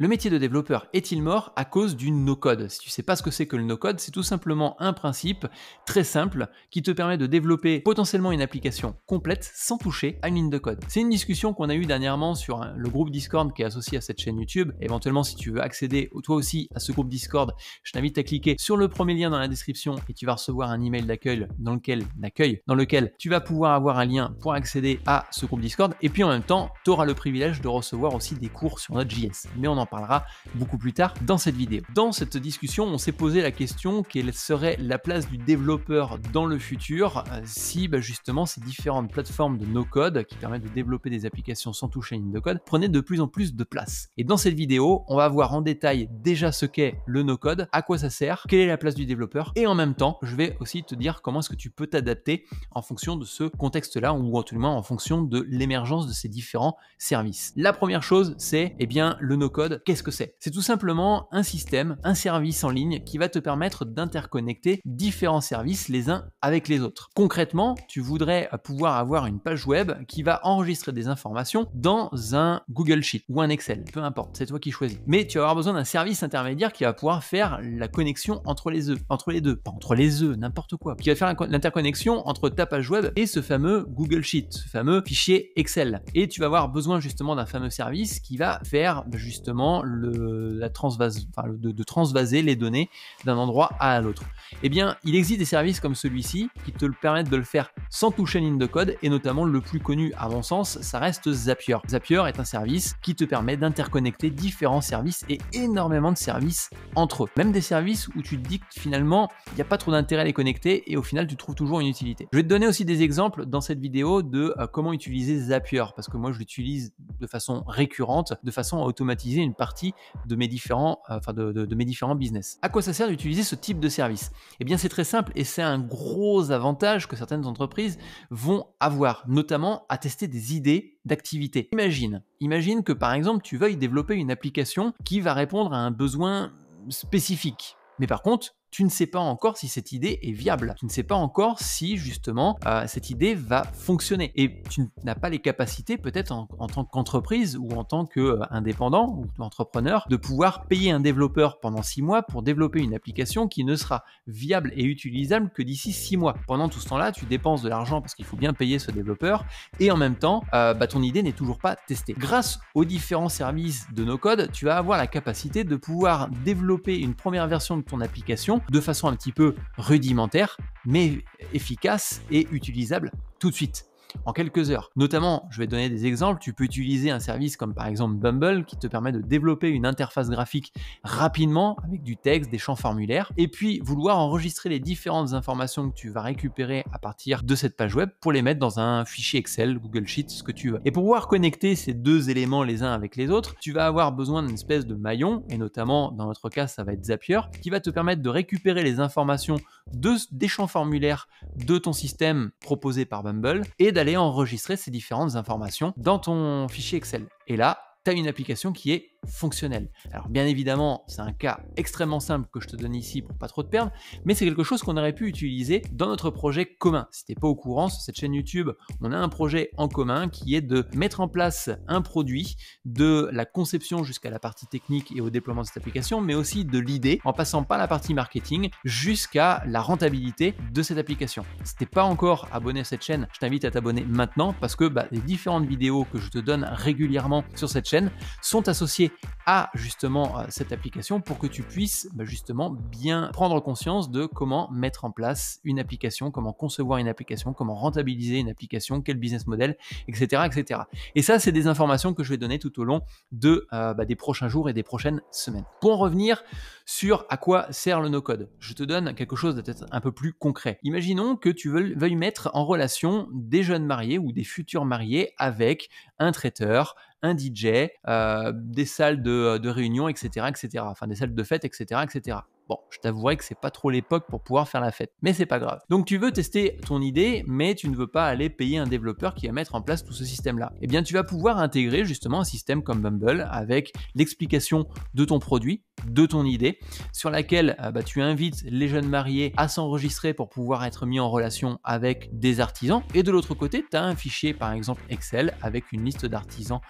Le métier de développeur est-il mort à cause du no-code Si tu ne sais pas ce que c'est que le no-code, c'est tout simplement un principe très simple qui te permet de développer potentiellement une application complète sans toucher à une ligne de code. C'est une discussion qu'on a eue dernièrement sur hein, le groupe Discord qui est associé à cette chaîne YouTube. Éventuellement, si tu veux accéder toi aussi à ce groupe Discord, je t'invite à cliquer sur le premier lien dans la description et tu vas recevoir un email d'accueil dans lequel d'accueil dans lequel tu vas pouvoir avoir un lien pour accéder à ce groupe Discord et puis en même temps, tu auras le privilège de recevoir aussi des cours sur notre JS. Mais on en parlera beaucoup plus tard dans cette vidéo. Dans cette discussion, on s'est posé la question quelle serait la place du développeur dans le futur euh, si bah, justement ces différentes plateformes de no-code qui permettent de développer des applications sans toucher une ligne de code prenaient de plus en plus de place. Et dans cette vidéo, on va voir en détail déjà ce qu'est le no-code, à quoi ça sert, quelle est la place du développeur et en même temps, je vais aussi te dire comment est-ce que tu peux t'adapter en fonction de ce contexte-là ou en tout moins en fonction de l'émergence de ces différents services. La première chose, c'est eh bien le no-code, qu'est-ce que c'est C'est tout simplement un système, un service en ligne qui va te permettre d'interconnecter différents services les uns avec les autres. Concrètement, tu voudrais pouvoir avoir une page web qui va enregistrer des informations dans un Google Sheet ou un Excel, peu importe, c'est toi qui choisis. Mais tu vas avoir besoin d'un service intermédiaire qui va pouvoir faire la connexion entre les, entre les deux, pas entre les deux, n'importe quoi, qui va faire l'interconnexion entre ta page web et ce fameux Google Sheet, ce fameux fichier Excel. Et tu vas avoir besoin justement d'un fameux service qui va faire bah, justement la transvase, de, transvaser les données d'un endroit à l'autre. Eh bien, il existe des services comme celui-ci qui te le permettent de le faire sans toucher une ligne de code, et notamment le plus connu à mon sens, ça reste Zapier. Zapier est un service qui te permet d'interconnecter différents services et énormément de services entre eux. Même des services où tu te dis que finalement, il n'y a pas trop d'intérêt à les connecter, et au final, tu trouves toujours une utilité. Je vais te donner aussi des exemples dans cette vidéo de euh, comment utiliser Zapier, parce que moi, je l'utilise de façon récurrente, de façon à automatiser une une partie de mes différents, euh, enfin de, mes différents business. À quoi ça sert d'utiliser ce type de service Eh bien, c'est très simple et c'est un gros avantage que certaines entreprises vont avoir, notamment à tester des idées d'activité. Imagine, imagine que par exemple, tu veuilles développer une application qui va répondre à un besoin spécifique. Mais par contre, tu ne sais pas encore si cette idée est viable. Tu ne sais pas encore si justement euh, cette idée va fonctionner. Et tu n'as pas les capacités peut-être en, tant qu'entreprise ou en tant qu'indépendant ou entrepreneur de pouvoir payer un développeur pendant six mois pour développer une application qui ne sera viable et utilisable que d'ici six mois. Pendant tout ce temps-là, tu dépenses de l'argent parce qu'il faut bien payer ce développeur et en même temps, euh, bah, ton idée n'est toujours pas testée. Grâce aux différents services de nos codes, tu vas avoir la capacité de pouvoir développer une première version de ton application de façon un petit peu rudimentaire, mais efficace et utilisable tout de suite en quelques heures. Notamment, je vais donner des exemples, tu peux utiliser un service comme par exemple Bumble qui te permet de développer une interface graphique rapidement avec du texte, des champs formulaires, et puis vouloir enregistrer les différentes informations que tu vas récupérer à partir de cette page web pour les mettre dans un fichier Excel, Google Sheets, ce que tu veux. Et pour pouvoir connecter ces deux éléments les uns avec les autres, tu vas avoir besoin d'une espèce de maillon, et notamment dans notre cas ça va être Zapier, qui va te permettre de récupérer les informations des champs formulaires de ton système proposé par Bumble et d aller enregistrer ces différentes informations dans ton fichier Excel. Et là, tu as une application qui est fonctionnel Alors bien évidemment, c'est un cas extrêmement simple que je te donne ici pour pas trop te perdre, mais c'est quelque chose qu'on aurait pu utiliser dans notre projet commun. Si t'es pas au courant, sur cette chaîne YouTube, on a un projet en commun qui est de mettre en place un produit de la conception jusqu'à la partie technique et au déploiement de cette application, mais aussi de l'idée en passant par la partie marketing jusqu'à la rentabilité de cette application. Si t'es pas encore abonné à cette chaîne, je t'invite à t'abonner maintenant parce que bah, les différentes vidéos que je te donne régulièrement sur cette chaîne sont associées à justement cette application pour que tu puisses bah, justement bien prendre conscience de comment mettre en place une application, comment concevoir une application, comment rentabiliser une application, quel business model, etc. etc. Et ça, c'est des informations que je vais donner tout au long euh, bah, des prochains jours et des prochaines semaines. Pour en revenir sur à quoi sert le no-code, je te donne quelque chose d'être un peu plus concret. Imaginons que tu veuilles mettre en relation des jeunes mariés ou des futurs mariés avec un traiteur, un DJ, euh, des salles de, euh, de, réunion, etc., etc. Enfin, des salles de fête, etc., etc. Bon, je t'avouerai que c'est pas trop l'époque pour pouvoir faire la fête, mais c'est pas grave. Donc tu veux tester ton idée, mais tu ne veux pas aller payer un développeur qui va mettre en place tout ce système-là. Eh bien, tu vas pouvoir intégrer justement un système comme Bumble avec l'explication de ton produit, de ton idée, sur laquelle euh, bah, tu invites les jeunes mariés à s'enregistrer pour pouvoir être mis en relation avec des artisans. Et de l'autre côté, tu as un fichier par exemple Excel avec une liste d'artisans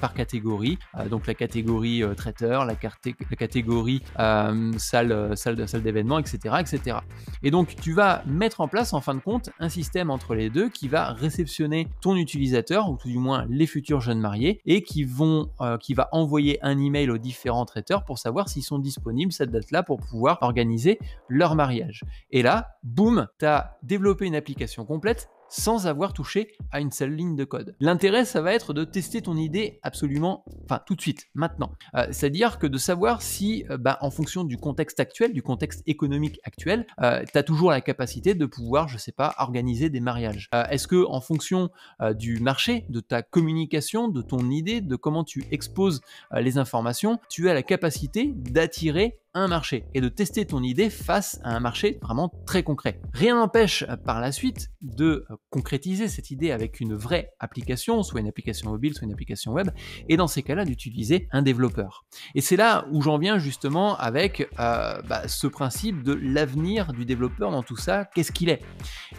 par catégorie, euh, donc la catégorie euh, traiteur, la, catégorie salle, salle, salle d'événement, etc., etc. Et donc tu vas mettre en place en fin de compte un système entre les deux qui va réceptionner ton utilisateur, ou tout du moins les futurs jeunes mariés, et qui, vont, qui va envoyer un email aux différents traiteurs pour savoir s'ils sont disponibles cette date-là pour pouvoir organiser leur mariage. Et là, boum, tu as développé une application complète sans avoir touché à une seule ligne de code. L'intérêt, ça va être de tester ton idée absolument, enfin tout de suite, maintenant. Euh, c'est-à-dire que de savoir si, euh, bah, en fonction du contexte actuel, du contexte économique actuel, euh, tu as toujours la capacité de pouvoir, je sais pas, organiser des mariages. Est-ce que, en fonction du marché, de ta communication, de ton idée, de comment tu exposes les informations, tu as la capacité d'attirer un marché et de tester ton idée face à un marché vraiment très concret. Rien n'empêche euh, par la suite de euh, concrétiser cette idée avec une vraie application, soit une application mobile, soit une application web, et dans ces cas-là d'utiliser un développeur. Et c'est là où j'en viens justement avec euh, bah, ce principe de l'avenir du développeur dans tout ça, qu'est-ce qu'il est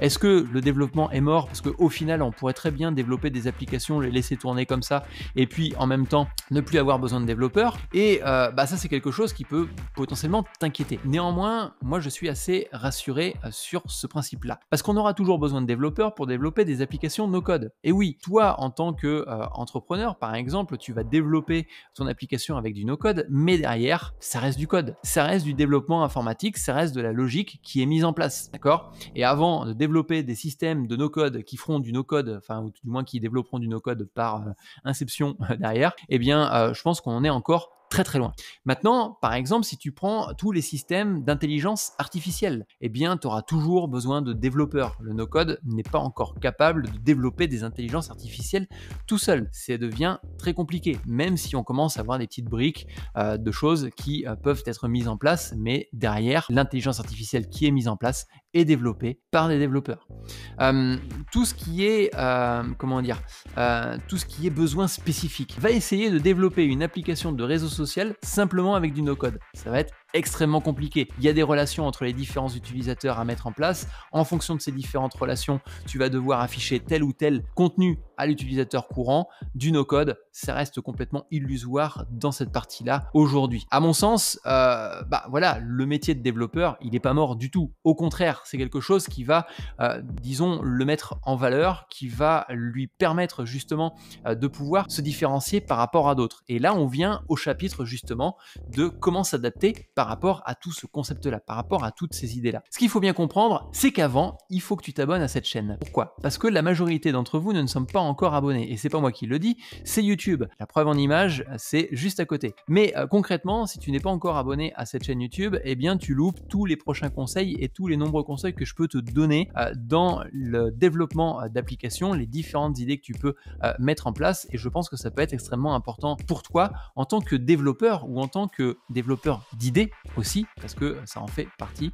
Est-ce que le développement est mort Parce qu'au final, on pourrait très bien développer des applications, les laisser tourner comme ça, et puis en même temps ne plus avoir besoin de développeurs. Et bah, ça, c'est quelque chose qui peut potentiellement t'inquiéter. Néanmoins, moi je suis assez rassuré euh, sur ce principe-là. Parce qu'on aura toujours besoin de développeurs pour développer des applications no-code. Et oui, toi en tant qu'entrepreneur, entrepreneur, par exemple, tu vas développer ton application avec du no-code, mais derrière, ça reste du code. Ça reste du développement informatique, ça reste de la logique qui est mise en place. D'accord Et avant de développer des systèmes de no-code qui feront du no-code, enfin, ou du moins qui développeront du no-code par euh, inception euh, derrière, eh bien, je pense qu'on en est encore très très loin. Maintenant, par exemple, si tu prends tous les systèmes d'intelligence artificielle, eh bien, tu auras toujours besoin de développeurs. Le no-code n'est pas encore capable de développer des intelligences artificielles tout seul. Ça devient très compliqué, même si on commence à avoir des petites briques euh, de choses qui euh, peuvent être mises en place, mais derrière, l'intelligence artificielle qui est mise en place est développée par des développeurs. Euh, tout ce qui est, comment dire, tout ce qui est besoin spécifique, va essayer de développer une application de réseau social social simplement avec du no-code. Ça va être extrêmement compliqué. Il y a des relations entre les différents utilisateurs à mettre en place. En fonction de ces différentes relations, tu vas devoir afficher tel ou tel contenu à l'utilisateur courant. Du no-code, ça reste complètement illusoire dans cette partie-là aujourd'hui. À mon sens, euh, bah voilà, le métier de développeur, il n'est pas mort du tout. Au contraire, c'est quelque chose qui va, euh, disons, le mettre en valeur, qui va lui permettre justement euh, de pouvoir se différencier par rapport à d'autres. Et là, on vient au chapitre justement de comment s'adapter par rapport à tout ce concept-là, par rapport à toutes ces idées-là. Ce qu'il faut bien comprendre, c'est qu'avant, il faut que tu t'abonnes à cette chaîne. Pourquoi Parce que la majorité d'entre vous ne sommes pas encore abonnés. Et c'est pas moi qui le dis, c'est YouTube. La preuve en image, c'est juste à côté. Mais euh, concrètement, si tu n'es pas encore abonné à cette chaîne YouTube, eh bien tu loupes tous les prochains conseils et tous les nombreux conseils que je peux te donner euh, dans le développement euh, d'applications, les différentes idées que tu peux mettre en place. Et je pense que ça peut être extrêmement important pour toi en tant que développeur ou en tant que développeur d'idées aussi, parce que ça en fait partie,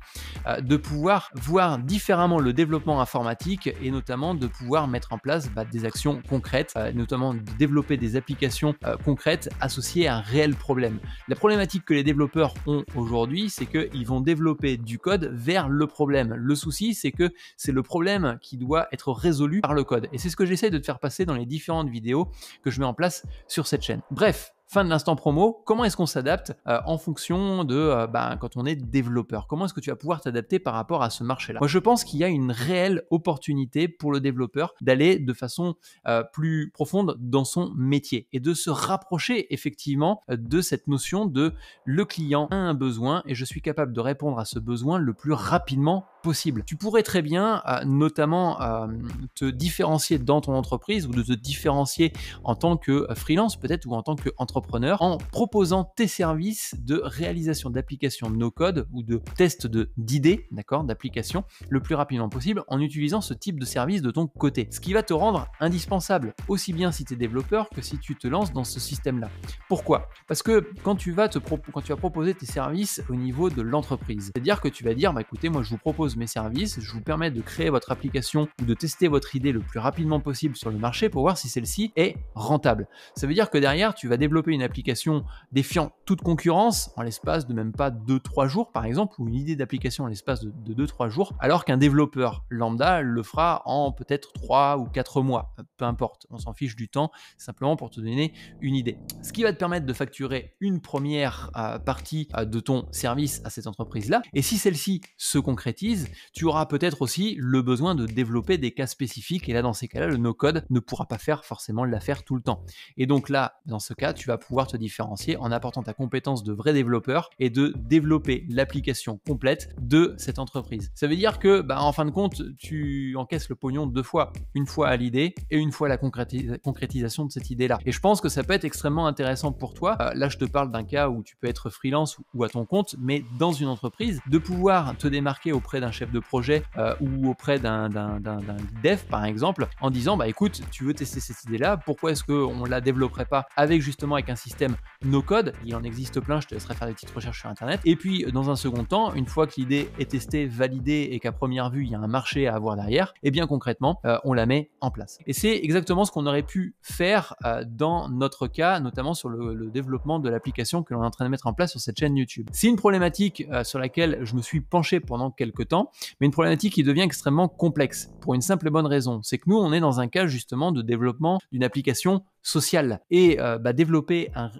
euh, de pouvoir voir différemment le développement informatique et notamment de pouvoir mettre en place bah, des actions concrètes, euh, notamment de développer des applications euh, concrètes associées à un réel problème. La problématique que les développeurs ont aujourd'hui, c'est qu'ils vont développer du code vers le problème. Le souci, c'est que c'est le problème qui doit être résolu par le code. Et c'est ce que j'essaie de te faire passer dans les différentes vidéos que je mets en place sur cette chaîne. Bref, Fin de l'instant promo, comment est-ce qu'on s'adapte euh, en fonction de euh, ben, quand on est développeur Comment est-ce que tu vas pouvoir t'adapter par rapport à ce marché-là Moi, je pense qu'il y a une réelle opportunité pour le développeur d'aller de façon euh, plus profonde dans son métier et de se rapprocher effectivement de cette notion de le client a un besoin et je suis capable de répondre à ce besoin le plus rapidement tu pourrais très bien, euh, notamment, euh, te différencier dans ton entreprise ou de te différencier en tant que euh, freelance peut-être ou en tant qu'entrepreneur en proposant tes services de réalisation d'applications no-code ou de tests d'idées, d'accord, d'applications le plus rapidement possible en utilisant ce type de service de ton côté. Ce qui va te rendre indispensable, aussi bien si tu es développeur que si tu te lances dans ce système-là. Pourquoi Parce que quand tu, vas te quand tu vas proposer tes services au niveau de l'entreprise, c'est-à-dire que tu vas dire, bah, écoutez, moi je vous propose mes services, je vous permets de créer votre application ou de tester votre idée le plus rapidement possible sur le marché pour voir si celle-ci est rentable. Ça veut dire que derrière, tu vas développer une application défiant toute concurrence en l'espace de même pas 2-3 jours par exemple, ou une idée d'application en l'espace de 2-3 jours, alors qu'un développeur lambda le fera en peut-être 3 ou 4 mois, peu importe, on s'en fiche du temps, simplement pour te donner une idée. Ce qui va te permettre de facturer une première euh, partie euh, de ton service à cette entreprise-là, et si celle-ci se concrétise, tu auras peut-être aussi le besoin de développer des cas spécifiques. Et là, dans ces cas-là, le no-code ne pourra pas faire forcément l'affaire tout le temps. Et donc là, dans ce cas, tu vas pouvoir te différencier en apportant ta compétence de vrai développeur et de développer l'application complète de cette entreprise. Ça veut dire que, bah, en fin de compte, tu encaisses le pognon deux fois. Une fois à l'idée et une fois à la concrétisation de cette idée-là. Et je pense que ça peut être extrêmement intéressant pour toi. Euh, là, je te parle d'un cas où tu peux être freelance ou à ton compte, mais dans une entreprise, de pouvoir te démarquer auprès chef de projet euh, ou auprès d'un dev par exemple en disant bah écoute tu veux tester cette idée là pourquoi est-ce qu'on la développerait pas avec justement avec un système no code il en existe plein je te laisserai faire des petites recherches sur internet et puis dans un second temps une fois que l'idée est testée validée et qu'à première vue il y a un marché à avoir derrière et eh bien concrètement euh, on la met en place et c'est exactement ce qu'on aurait pu faire euh, dans notre cas notamment sur le, le développement de l'application que l'on est en train de mettre en place sur cette chaîne YouTube c'est une problématique sur laquelle je me suis penché pendant quelques temps mais une problématique qui devient extrêmement complexe, pour une simple et bonne raison, c'est que nous, on est dans un cas justement de développement d'une application social et euh, bah, développer un,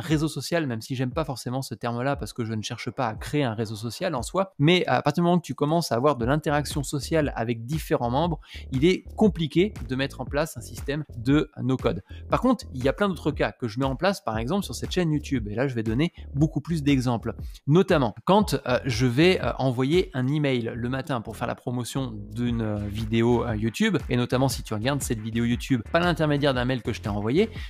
réseau social, même si j'aime pas forcément ce terme-là parce que je ne cherche pas à créer un réseau social en soi, mais à partir du moment que tu commences à avoir de l'interaction sociale avec différents membres, il est compliqué de mettre en place un système de no-code. Par contre, il y a plein d'autres cas que je mets en place, par exemple sur cette chaîne YouTube, et là je vais donner beaucoup plus d'exemples, notamment quand euh, je vais euh, envoyer un email le matin pour faire la promotion d'une vidéo YouTube, et notamment si tu regardes cette vidéo YouTube par l'intermédiaire d'un mail que je t'ai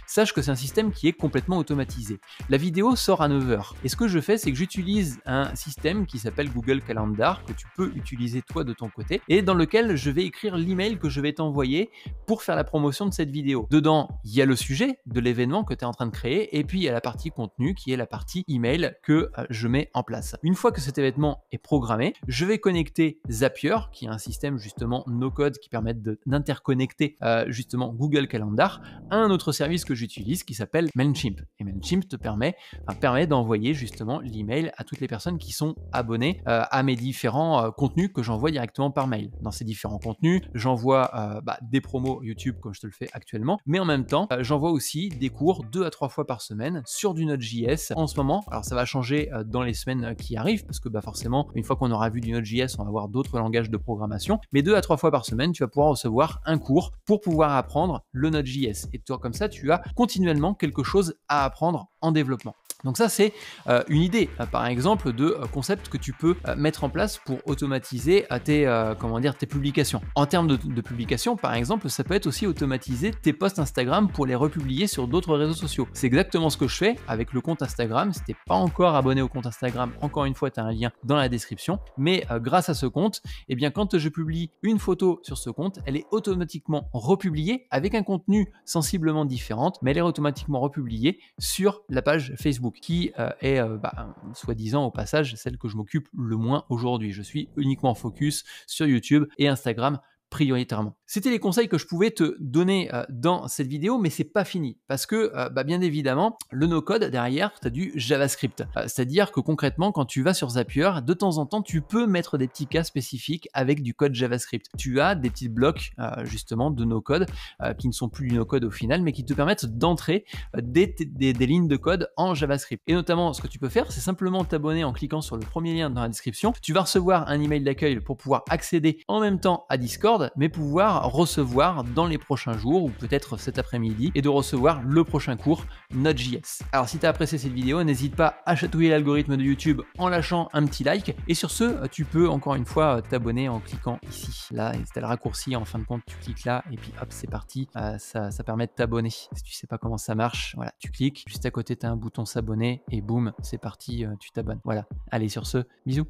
sache que c'est un système qui est complètement automatisé. La vidéo sort à 9h. Et ce que je fais, c'est que j'utilise un système qui s'appelle Google Calendar, que tu peux utiliser toi de ton côté, et dans lequel je vais écrire l'email que je vais t'envoyer pour faire la promotion de cette vidéo. Dedans, il y a le sujet de l'événement que tu es en train de créer, et puis il y a la partie contenu qui est la partie email que euh, je mets en place. Une fois que cet événement est programmé, je vais connecter Zapier, qui est un système justement no-code qui permet d'interconnecter euh, justement Google Calendar, à un autre service que j'utilise qui s'appelle Mailchimp. Et Mailchimp te permet, permet d'envoyer justement l'email à toutes les personnes qui sont abonnées euh, à mes différents euh, contenus que j'envoie directement par mail. Dans ces différents contenus, j'envoie euh, bah, des promos YouTube comme je te le fais actuellement, mais en même temps, j'envoie aussi des cours deux à trois fois par semaine sur du Node.js en ce moment. Alors ça va changer dans les semaines qui arrivent parce que bah, forcément, une fois qu'on aura vu du Node.js, on va avoir d'autres langages de programmation, mais deux à trois fois par semaine, tu vas pouvoir recevoir un cours pour pouvoir apprendre le Node.js et te comme ça, tu as continuellement quelque chose à apprendre en développement. Donc ça, c'est euh, une idée, euh, par exemple, de euh, concept que tu peux mettre en place pour automatiser tes, comment dire, tes publications. En termes de, publication, par exemple, ça peut être aussi automatiser tes posts Instagram pour les republier sur d'autres réseaux sociaux. C'est exactement ce que je fais avec le compte Instagram. Si tu n'es pas encore abonné au compte Instagram, encore une fois, tu as un lien dans la description. Mais grâce à ce compte, eh bien, quand je publie une photo sur ce compte, elle est automatiquement republiée avec un contenu sensiblement différent, mais elle est automatiquement republiée sur la page Facebook qui euh, est, euh, bah, soi-disant au passage, celle que je m'occupe le moins aujourd'hui. Je suis uniquement focus sur YouTube et Instagram c'était les conseils que je pouvais te donner euh, dans cette vidéo, mais c'est pas fini parce que euh, bah, bien évidemment, le no-code derrière, tu as du JavaScript. Euh, c'est-à-dire que concrètement, quand tu vas sur Zapier, de temps en temps, tu peux mettre des petits cas spécifiques avec du code JavaScript. Tu as des petits blocs justement de no-code qui ne sont plus du no-code au final, mais qui te permettent d'entrer des, des lignes de code en JavaScript. Et notamment, ce que tu peux faire, c'est simplement t'abonner en cliquant sur le premier lien dans la description. Tu vas recevoir un email d'accueil pour pouvoir accéder en même temps à Discord mais pouvoir recevoir dans les prochains jours, ou peut-être cet après-midi, et de recevoir le prochain cours Node.js. Alors si tu as apprécié cette vidéo, n'hésite pas à chatouiller l'algorithme de YouTube en lâchant un petit like, et sur ce, tu peux encore une fois t'abonner en cliquant ici. Là, c'était le raccourci, en fin de compte, tu cliques là, et puis hop, c'est parti, euh, ça, permet de t'abonner. Si tu sais pas comment ça marche, voilà, tu cliques, juste à côté, tu as un bouton s'abonner, et boum, c'est parti, euh, tu t'abonnes. Voilà, allez sur ce, bisous